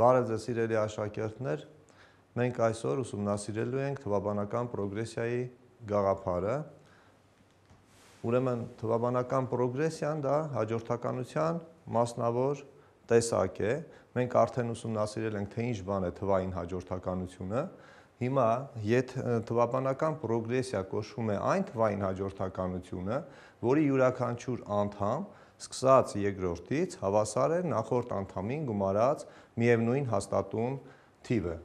Բարև ձեզ սիրելի աշակերտներ։ Մենք այսօր ուսումնասիրելու ենք թվաբանական պրոգրեսիայի գաղափարը։ Ուրեմն թվաբանական պրոգրեսիան դա հաջորդականության մասնավոր տեսակ է։ Մենք արդեն ուսումնասիրել ենք թե ինչ բան է թվային հաջորդականությունը։ Հիմա, եթե թվաբանական պրոգրեսիա կոչվում է այն թվային հաջորդականությունը, որի յուրաքանչյուր անդամ սկսած երկրորդից հավասար է նախորդ անդամին գումարած միևնույն հաստատուն թիվը։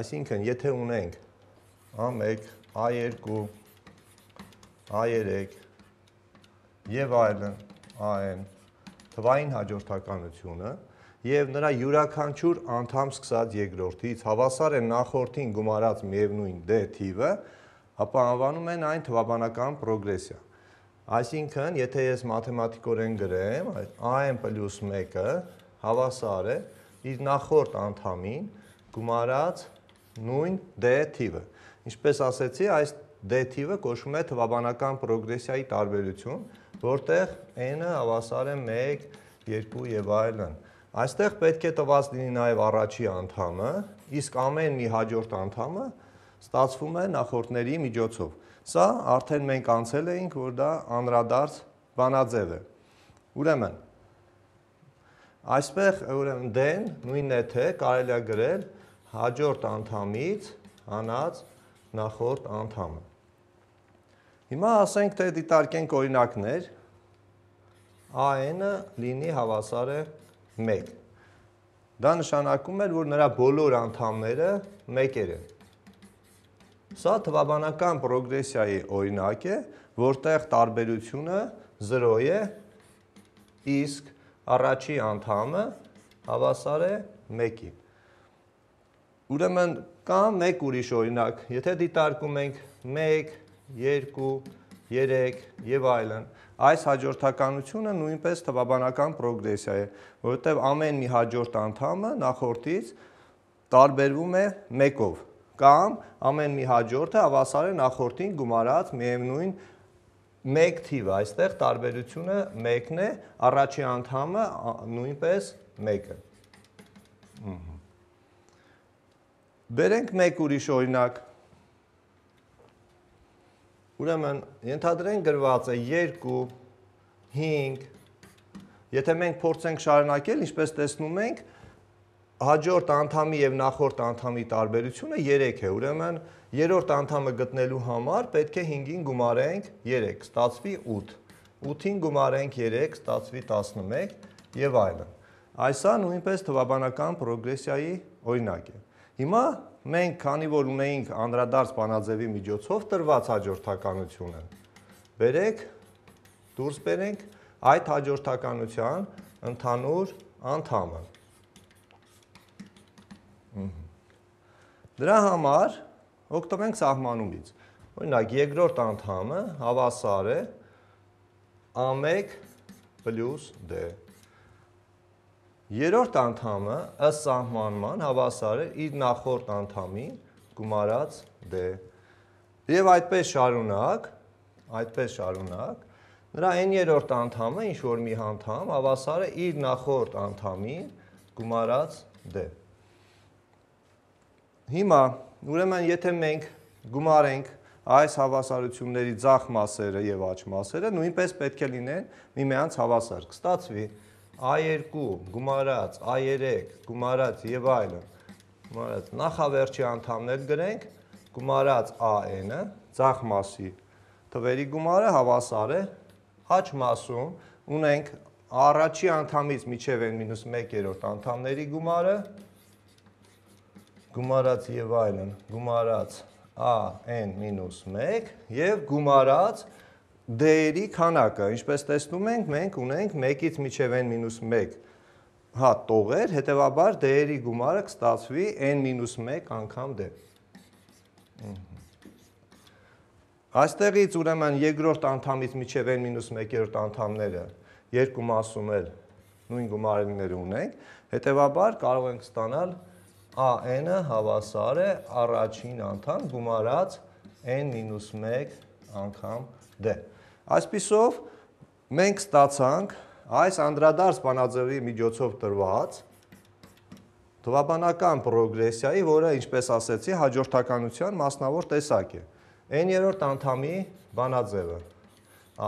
Այսինքն, եթե ունենք A1, A2, A3 եւ այլն, AN թվային հաջորդականությունը եւ նրա յուրաքանչյուր անդամ սկսած երկրորդից հավասար է նախորդին գումարած միևնույն D դե թիվը, ապա անվանում են այն թվաբանական պրոգրեսիա։ Այսինքն, եթե ես մաթեմատիկորեն գրեմ, AM + 1-ը հավասար է իր նախորդ անդամին գումարած նույն D թիվը։ Ինչպես ասացի, այս D թիվը կոչվում է թվաբանական պրոգրեսիայի տարբերություն, որտեղ n-ը հավասար է 1, 2 եւ այլն։ Այստեղ պետք է տված լինի նաեւ առաջի անդամը, իսկ ամեն մի հաջորդ անդամը ստացվում է նախորդների միջոցով։ Սա արդեն մենք անցել էինք, որ դա անրադարձ բանաձև է։ Ուրեմն այսպես ուրեմն դեն նույնն է թե կարելի է գրել հաջորդ անդամից հանած նախորդ անդամը։ Հիմա ասենք թե դիտարկենք օրինակներ, AN-ը լինի հավասար է 1։ Դա նշանակում է, որ նրա բոլոր անդամները 1-եր են։ Սա թվաբանական պրոգրեսիայի օրինակ է, որտեղ տարբերությունը 0 է, իսկ առաջի անդամը հավասար է 1-ի։ Ուրեմն կա մեկ ուրիշ օրինակ, եթե դիտարկում ենք 1, 2, 3 եւ այլն, այս հաջորդականությունը նույնպես թվաբանական պրոգրեսիա է, որովհետեւ ամեն մի հաջորդ անդամը նախորդից տարբերվում է 1-ով կամ ամեն մի հաջորդը հավասար է նախորդին գումարած միևնույն 1 թիվը, այստեղ տարբերությունը 1-ն է, առաջի անդամը նույնպես 1-ը։ Բերենք մեկ ուրիշ օրինակ։ Ուրեմն ենթադրենք գրված է 2 5 Եթե մենք փորձենք շարունակել, ինչպես տեսնում ենք, 1 հաջորդ անդամի եւ նախորդ անդամի տարբերությունը 3 է, ուրեմն երրորդ անդամը գտնելու համար պետք է 5-ին գումարենք 3, ստացվի 8։ 8-ին գումարենք 3, ստացվի 11 եւ այլն։ Այսա նույնպես թվաբանական պրոգրեսիայի օրինակ է։ Հիմա մենք քանի որ ունեինք անդրադարձ բանաձևի միջոցով տրված հաջորդականությունը, վերեք դուրս բերենք այդ հաջորդականության ընդհանուր անդամը։ Դրա համար օգտվում ենք սահմանումից։ Օրինակ, երկրորդ անդամը հավասար է a1 d։ Երրորդ անդամը ըստ սահմանման հավասար է իր նախորդ անդամին գումարած d։ Եվ այդպես շարունակ, այդպես շարունակ, նրա n-երրորդ անդամը ինչ որ մի անդամ հավասար է իր նախորդ անդամին գումարած d։ Հիմա, ուրեմն, եթե մենք գումարենք այս հավասարությունների ձախ մասերը եւ աճ մասերը նույնպես պետք է լինեն միմյանց հավասար։ Կստացվի A2 գումարած A3 գումարած եւ այլն։ Գումարած նախավերջի անդամներ գրենք, գումարած AN-ը ձախ մասի թվերի գումարը հավասար է աճ մասում ունենք առաջի անդամից միջև n-1/3 անդամների գումարը 0 գումարած եւ այլն, գումարած a n-1 եւ գումարած d-երի քանակը, ինչպես տեսնում ենք, մենք ունենք 1-ից մինչև n-1 հա տողեր, հետեւաբար d-երի գումարը կստացվի n-1 անգամ d։ դե։ Այստեղից ուրեմն երկրորդ անդամից միջև n-1-րդ անդամները երկու մասում էլ նույն գումարելները ունենք, հետեւաբար կարող ենք ստանալ 1 AN-ը հավասար է առաջին անդամ գումարած n-1 անգամ d։ Այսպիսով մենք ստացանք այս անդրադարձ բանաձևի միջոցով տրված թվաբանական պրոգրեսիայի, որը ինչպես ասեցի, հաջորդականության մասնավոր տեսակ է։ n-երրորդ անդամի բանաձևը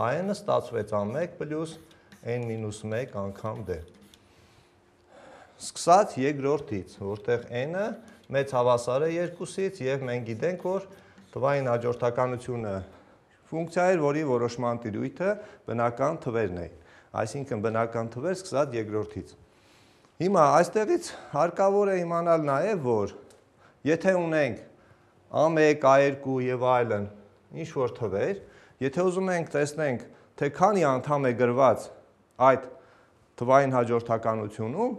AN-ը ստացվեց A1 n-1 անգամ d սկսած երկրորդից, որտեղ n-ը մեծ հավասար է 2-ից եւ մենք գիտենք, որ թվային հաջորդականությունը ֆունկցիա էր, որի որոշման տիրույթը բնական թվերն էին։ Այսինքն բնական թվեր սկսած երկրորդից։ Հիմա այստեղից հարկավոր է իմանալ նաեւ, որ եթե ունենք A1, A2 եւ այլն ինչ որ թվեր, եթե ուզում ենք տեսնենք, թե քանի անգամ է գրված այդ թվային հաջորդականությունում,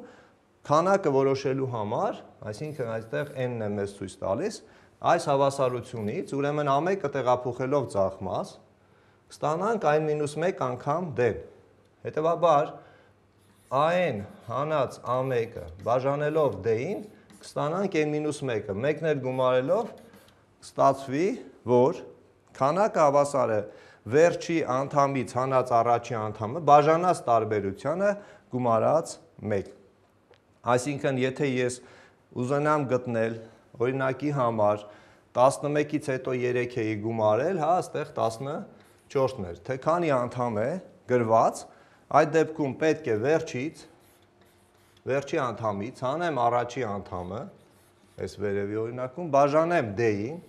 քանակը որոշելու համար, այսինքն այստեղ n-ն է մեզ ցույց տալիս, այս հավասարությունից, ուրեմն ամեկը տեղափոխելով ցախմաս, ստանանք այն -1 անգամ d։ Հետևաբար an հանած ամեկը բաժանելով d-ին կստանանք n-1-ը։ Մեկն էլ գումարելով կստացվի, որ քանակը հավասար է վերջի անդամից հանած առաջի անդամը բաժանած տարբերությանը գումարած 1 Այսինքն, եթե ես ուզենամ գտնել օրինակի համար 11-ից հետո 3 էի գումարել, հա, այստեղ 14-ն էր, թե քանի անդամ է գրված, այդ դեպքում պետք է վերջից, վերջի անդամից, հանեմ առաջի անդամը, այս վերևի օրինակում, բաժանեմ D-ին,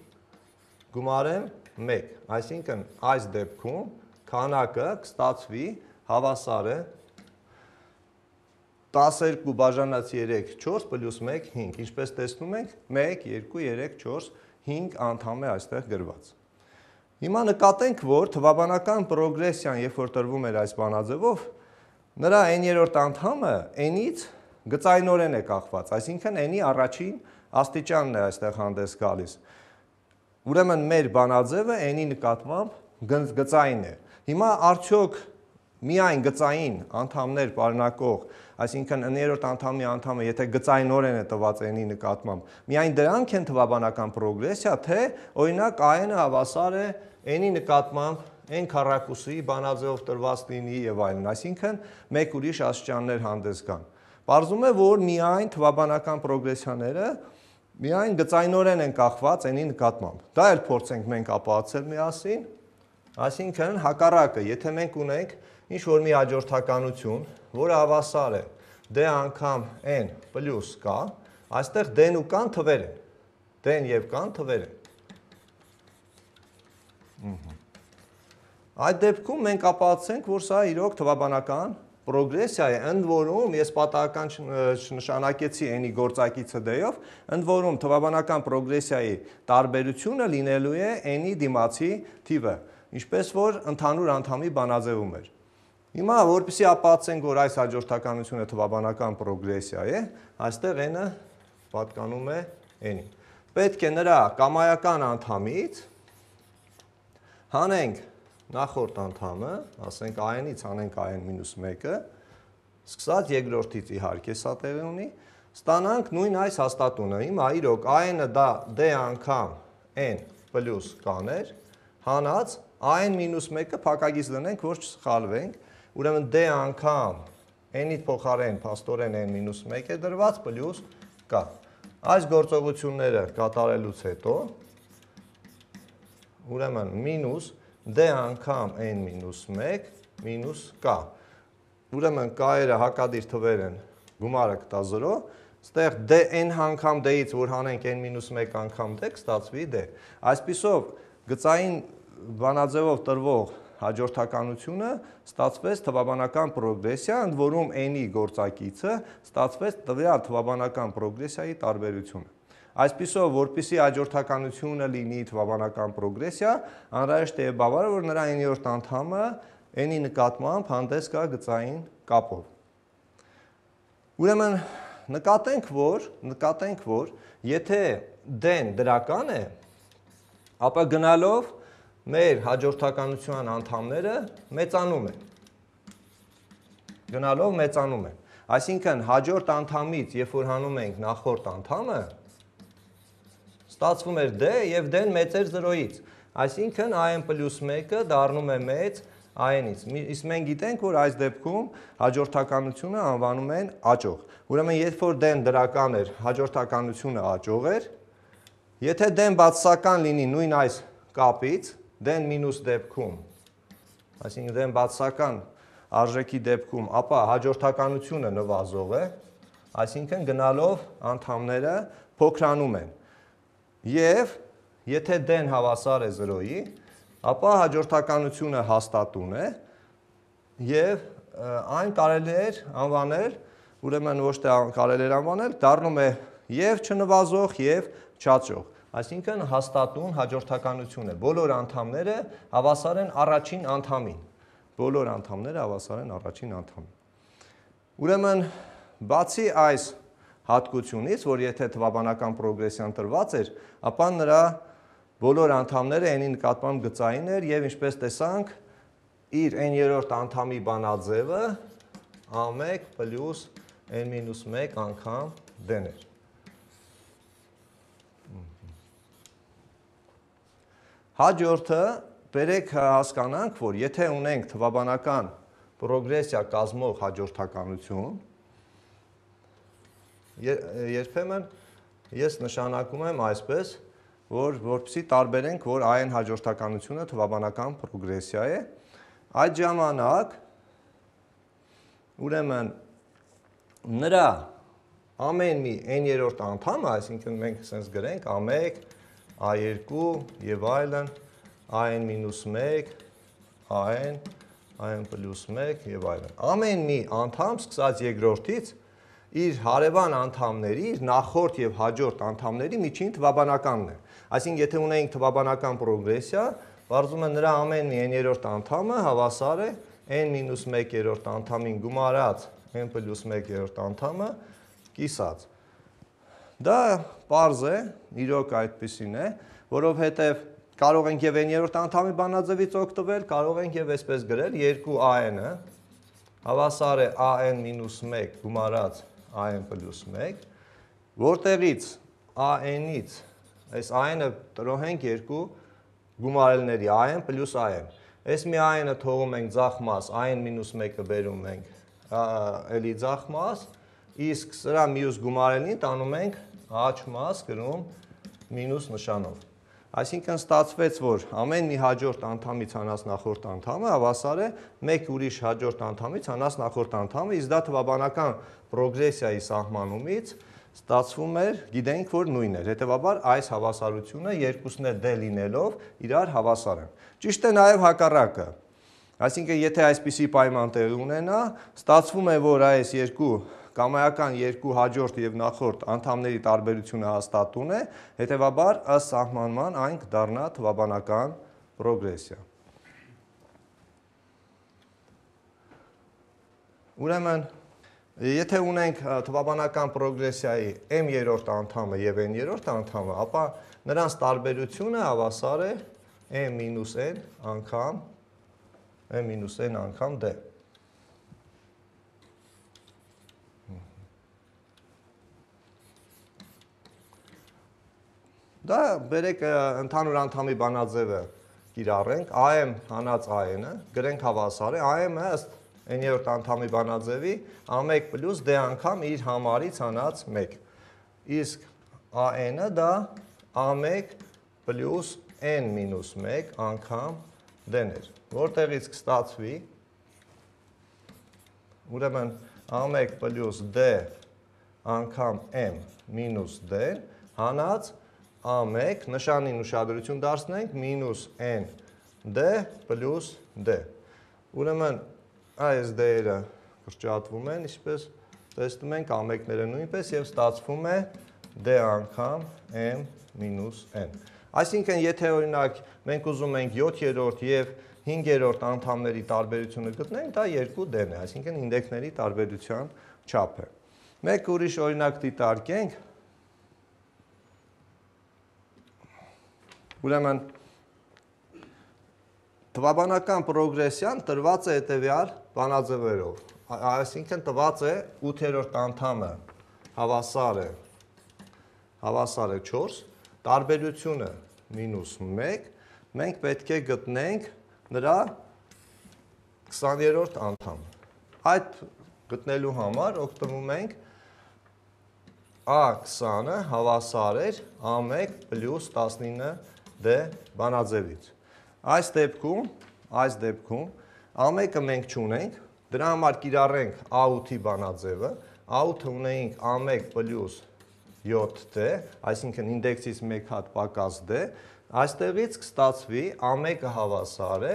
գումարեմ 1, այսինքն այս դեպքում քանակը կստացվի հավասար է 1 12 բաժանած 3 4 պլյուս 1 5, ինչպես տեսնում ենք 1 2 3 4 5 անդամ է այստեղ գրված։ Հիմա նկատենք, որ թվաբանական պրոգրեսիան, երբ որ տրվում էր այս բանաձևով, նրա n-երորդ անդամը n-ից գծայնորեն է կախված, այսինքն n-ի առաջին աստիճանն է այստեղ հանդես գալիս։ Ուրեմն մեր բանաձևը n-ի նկատմամբ գծային է։ Հիմա արդյոք միայն գծային անդամներ պարունակող այսինքն 9-րդ անդամի անդամը, եթե գծայնորեն է տված n-ի նկատմամբ, միայն դրանք են թվաբանական պրոգրեսիա, թե օրինակ a-ը հավասար է n-ի նկատմամբ n քառակուսի բանաձևով տրված լինի եւ այլն, այսինքն մեկ ուրիշ աստիճաններ հանդես գան։ Պարզվում է, որ միայն թվաբանական պրոգրեսիաները միայն գծայնորեն են կախված n-ի նկատմամբ։ Դա էլ փորձենք մենք ապահացել միասին։ Այսինքն հակառակը, եթե մենք ունենք 0.5 ինչ որ մի հաջորդականություն, որը հավասար է d «Դե անգամ n պլյուս k, այստեղ d-ն ու k-ն թվեր են։ d-ն եւ k-ն թվեր են։ Այդ դեպքում մենք ապացուցենք, որ սա իրոք թվաբանական պրոգրեսիա է, ընդ որում ես պատահական նշանակեցի n-ի գործակիցը d-ով, ընդ որում թվաբանական պրոգրեսիայի տարբերությունը լինելու է n-ի դիմացի թիվը, ինչպես որ ընդհանուր անդամի բանաձևում էր։ Հիմա որպեսի ապացենք, որ այս հաջորդականությունը թվաբանական պրոգրեսիա է, այստեղ n-ը պատկանում է n-ին։ Պետք է նրա կամայական անդամից հանենք նախորդ անդամը, ասենք AN-ից հանենք AN-1-ը, սկսած երկրորդից իհարկե սա տեղի ունի, ստանանք նույն այս հաստատունը։ Հիմա իրոք AN-ը դա D անգամ N պլյուս կաներ, հանած AN-1-ը փակագից դնենք, որ չսխալվենք, ուրեմն d դե անգամ n-ի փոխարեն փաստորեն n-1 է դրված պլյուս k։ Այս գործողությունները կատարելուց հետո ուրեմն մինուս d դե անգամ n-1 մինուս k։ Ուրեմն k-երը հակադիր թվեր են, գումարը կտա 0, ստեղ d դե n անգամ d-ից որ հանենք n-1 անգամ d կստացվի d։ Այսպիսով գծային բանաձևով տրվող հաջորդականությունը ստացվեց թվաբանական պրոգրեսիա, ընդ որում n-ի գործակիցը ստացվեց տվյալ թվաբանական պրոգրեսիայի տարբերությունը։ Այսպիսով, որpիսի հաջորդականությունը լինի թվաբանական պրոգրեսիա, անհրաժեշտ է բավարար, որ նրա n-րդ անդամը n-ի նկատմամբ հանդես գա գծային կապով։ Ուրեմն նկատենք, որ, նկատենք, որ եթե d-ն դրական է, ապա գնալով մեր հաջորդականության անդամները մեծանում են։ Գնալով մեծանում են։ Այսինքն հաջորդ անդամից, երբ որ հանում ենք նախորդ անդամը, ստացվում էր d դե եւ d-ն մեծ էր 0-ից։ Այսինքն an+1-ը դառնում է մեծ an-ից։ Իսկ մենք գիտենք, որ այս դեպքում հաջորդականությունը անվանում են աճող։ Ուրեմն երբ որ d-ն դրական էր, հաջորդականությունը աճող էր։ Եթե d-ն բացասական լինի նույն այս կապից, դեն մինուս դեպքում, այսինքն դեն բացական արժեքի դեպքում, ապա հաջորդականությունը նվազող է, այսինքն գնալով անդամները փոքրանում են։ Եվ եթե դեն հավասար է 0-ի, ապա հաջորդականությունը հաստատուն է եւ այն կարելի է անվանել, ուրեմն ոչ թե կարելի է անվանել, դառնում է եւ չնվազող եւ չաճող այսինքն հաստատուն հաջորդականություն է։ Բոլոր անդամները հավասար են առաջին անդամին։ Բոլոր անդամները հավասար են առաջին անդամին։ Ուրեմն բացի այս հատկությունից, որ եթե թվաբանական պրոգրեսիան տրված էր, ապա նրա բոլոր անդամները n-ի նկատմամբ գծային էր եւ ինչպես տեսանք, իր n-երրորդ անդամի բանաձևը a1 n-1 անգամ դներ։ Հաջորդը բերեք հասկանանք, որ եթե ունենք թվաբանական պրոգրեսիա կազմող հաջորդականություն, երբեմն ես նշանակում եմ այսպես, որ որպեսի տարբերենք, որ այն հաջորդականությունը թվաբանական պրոգրեսիա է, այդ ժամանակ ուրեմն նրա ամեն մի n-երորդ անդամը, այսինքն մենք sense գրենք ամեկ A2 եւ այլն, AN-1, AN, AN+1 եւ այլն։ Ամեն մի անդամ սկսած երկրորդից իր հարևան անդամների, իր նախորդ եւ հաջորդ անդամների միջին թվաբանականն է։ Այսինքն եթե ունենք թվաբանական պրոգրեսիա, բարձում է նրա ամեն մի n-երորդ անդամը հավասար է n-1-երորդ անդամին գումարած n+1-երորդ անդամը կիսած։ Դա պարզ է, իրոք այդպեսին է, որովհետև կարող ենք եւ 9-րդ անդամի բանաձևից օգտվել, կարող ենք եւ այսպես գրել 2an-ը հավասար է an-1 գումարած an+1, որտեղից an-ից այս an-ը տրոհենք 2 գումարելների an+an։ Այս մի an-ը թողում ենք ցախ մաս, an-1-ը բերում ենք էլի ցախ մաս, իսկ սրա մյուս գումարելին տանում ենք h մաս գրում մինուս նշանով։ Այսինքն ստացվեց, որ ամեն մի հաջորդ անդամից հանած նախորդ անդամը հավասար է մեկ ուրիշ հաջորդ անդամից հանած նախորդ անդամը, իսկ դա թվաբանական պրոգրեսիայի սահմանումից ստացվում էր, գիտենք, որ նույնն էր։ Հետևաբար այս հավասարությունը երկուսն էլ դե լինելով իրար հավասար են։ Ճիշտ է նաև հակառակը։ Այսինքն եթե այսպիսի պայման տեղի ունենա, ստացվում է, որ այս երկու կամայական երկու հաջորդ եւ նախորդ անդամների տարբերությունը հաստատուն է, հետեւաբար ըստ սահմանման այն կդառնա թվաբանական պրոգրեսիա։ Ուրեմն եթե ունենք թվաբանական պրոգրեսիայի m երրորդ անդամը եւ n երրորդ անդամը, ապա նրանց տարբերությունը հավասար է m-n անգամ m-n անգամ d։ Դա բերեք ընդհանուր անդամի բանաձևը կիրառենք, AM հանած AN-ը, գրենք հավասար է, AM-ը ըստ n-րդ անդամի բանաձևի A1+ D դե անգամ իր համարից հանած 1։ Իսկ AN-ը դա A1+ n-1 անգամ D-ներ, որտեղից կստացվի ուրեմն A1+ D դե անգամ M-D հանած 1 A1 նշանին ուշադրություն դարձնենք մինուս n d պլյուս d։ Ուրեմն այս d-երը կրճատվում են, ինչպես տեսնում ենք A1-ները նույնպես եւ ստացվում է d անգամ m մինուս n։ Այսինքն, եթե օրինակ մենք ուզում ենք 7-րդ եւ 5-րդ անդամների տարբերությունը գտնենք, դա 2d-ն է, այսինքն ինդեքսների տարբերության չափը։ Մեկ ուրիշ օրինակ դիտարկենք, Ուրեմն թվաբանական պրոգրեսիան տրված է հետևյալ բանաձևերով։ Այսինքն տված է 8-րդ անդամը հավասար է հավասար է 4, տարբերությունը -1, մենք պետք է գտնենք նրա 20-րդ անդամը։ Այդ գտնելու համար օգտվում ենք A20-ը հավասար էր A1 + 19 Դ դե բանաձևից։ Այս դեպքում, այս դեպքում ամեկը մենք չունենք, դրա համար կիրառենք A8-ի բանաձևը, A8-ը ունենք A1 պլյուս 7D, դե, այսինքն ինդեքսից 1 հատ պակաս D, դե, այստեղից կստացվի A1-ը հավասար է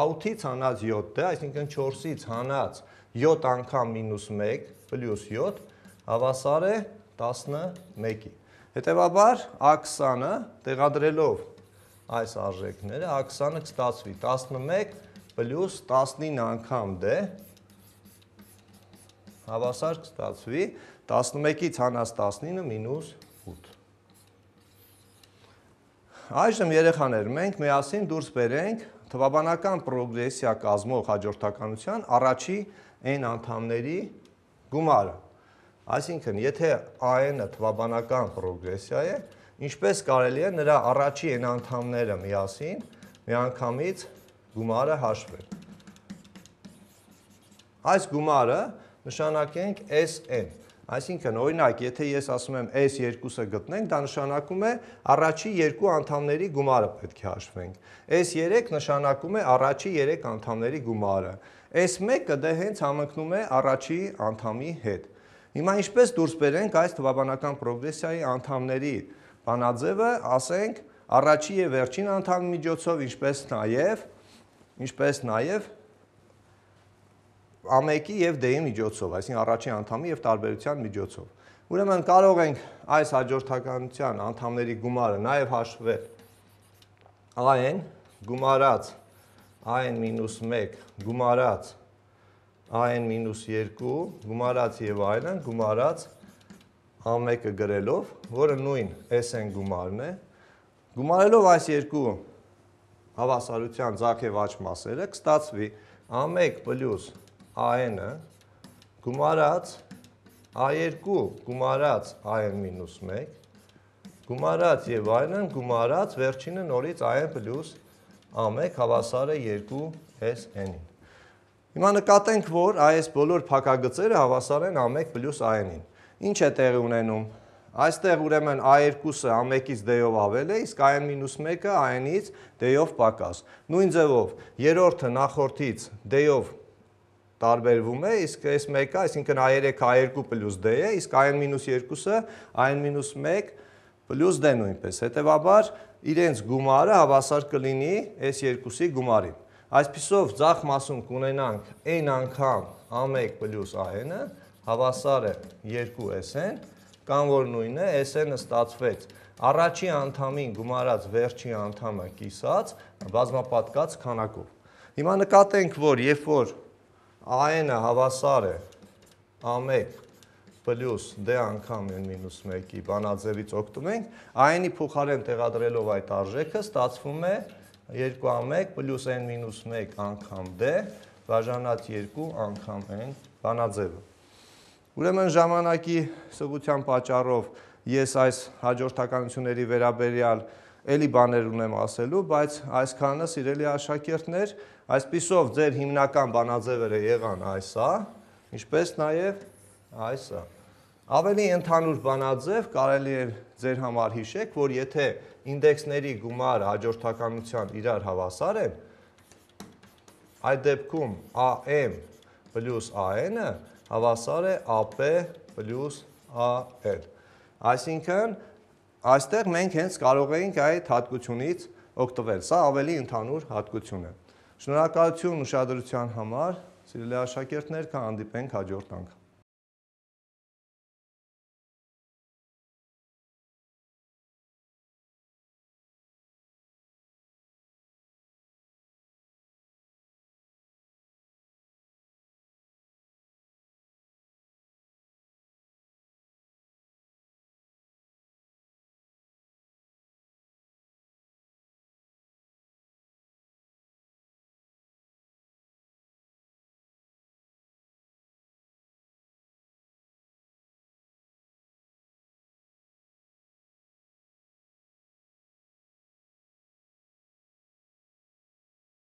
A8-ից հանած 7D, այսինքն 4-ից հանած 7 անգամ մինուս 1 պլյուս 7 հավասար է 11-ի։ Հետևաբար A20-ը տեղադրելով այս արժեքները, ա20-ը կստացվի 11 պլյուս 19 անգամ D դե։ հավասար կստացվի 11-ից հանած 19-ը մինուս 8։ Այժմ երեխաներ, մենք միասին դուրս բերենք թվաբանական պրոգրեսիա կազմող հաջորդականության առաջի n անդամների գումարը։ Այսինքն, եթե AN-ը թվաբանական պրոգրեսիա է, ինչպես կարելի է նրա առաջին անդամները միասին միանգամից գումարը հաշվել։ Այս գումարը նշանակենք Sn։ Այսինքն օրինակ, եթե ես ասում եմ այս երկուսը գտնենք, դա նշանակում է առաջի երկու անդամների գումարը պետք է հաշվենք։ Այս 3 նշանակում է առաջի 3 անդամների գումարը։ Այս մեկը դե հենց համընկնում է առաջի անդամի հետ։ Հիմա ինչպես դուրս բերենք այս թվաբանական պրոգրեսիայի անդամների բանաձևը, ասենք, առաջի եւ վերջին անդամ միջոցով, ինչպես նաեւ, ինչպես նաեւ ամեկի եւ դեի միջոցով, այսինքն առաջի անդամի եւ տարբերության միջոցով։ Ուրեմն կարող ենք այս հաջորդականության անդամների գումարը նաեւ հաշվել AN գումարած AN-1 գումարած AN-2 գումարած եւ այլն գումարած 1 համեկը գրելով, որը նույն SN գումարն է, գումարելով այս երկու հավասարության ձախ եւ աջ մասերը կստացվի A1 + AN գումարած A2 գումարած AN-1 գումարած եւ AN-ն գումարած վերջինը նորից AN + A1 հավասար է 2 SN-ին։ Հիմա նկատենք, որ այս բոլոր փակագծերը հավասար են A1 + AN-ին։ Ինչ է տեղի ունենում։ Այստեղ ուրեմն A2-ը A1-ից D-ով ավել է, իսկ AN-1-ը AN-ից D-ով պակաս։ Նույն ձևով երրորդը նախորդից D-ով տարբերվում է, իսկ այս մեկը, այսինքն A3 A2 D է, իսկ AN-2-ը AN-1 պլյուս D նույնպես։ Հետևաբար իրենց գումարը հավասար կլինի այս երկուսի գումարին։ Այսպիսով ձախ մասում կունենանք n անգամ A1 պլյուս AN-ը, հավասար է 2SN, կամ որ նույնն է, SN-ը ստացվեց առաջի անդամին գումարած վերջի անդամը կիսած բազմապատկած քանակով։ Հիմա նկատենք, որ երբ որ AN-ը հավասար է A1 պլյուս D դե անգամ N մինուս 1-ի բանաձևից օգտվենք, AN-ի փոխարեն տեղադրելով այդ արժեքը ստացվում է 2A1 պլյուս N մինուս 1 անգամ D դե, բաժանած 2 անգամ N բանաձևը։ Ուրեմն ժամանակի սղության պատճառով ես այս հաջորդականությունների վերաբերյալ էլի բաներ ունեմ ասելու, բայց այսքանը սիրելի աշակերտներ, այսписով ձեր հիմնական բանաձևերը եղան այսա, ինչպես նաև այսա։ Ավելի ընդհանուր բանաձև կարելի է ձեր համար հիշեք, որ եթե ինդեքսների գումարը հաջորդականության իրար հավասար են, այդ դեպքում AM+AN-ը հավասար է AP plus AL։ Այսինքն այստեղ մենք հենց կարող էինք այդ հատկությունից օգտվել։ Սա ավելի ընդհանուր հատկություն է։ Շնորհակալություն ուշադրության համար, սիրելի աշակերտներ, կհանդիպենք հաջորդ անգամ։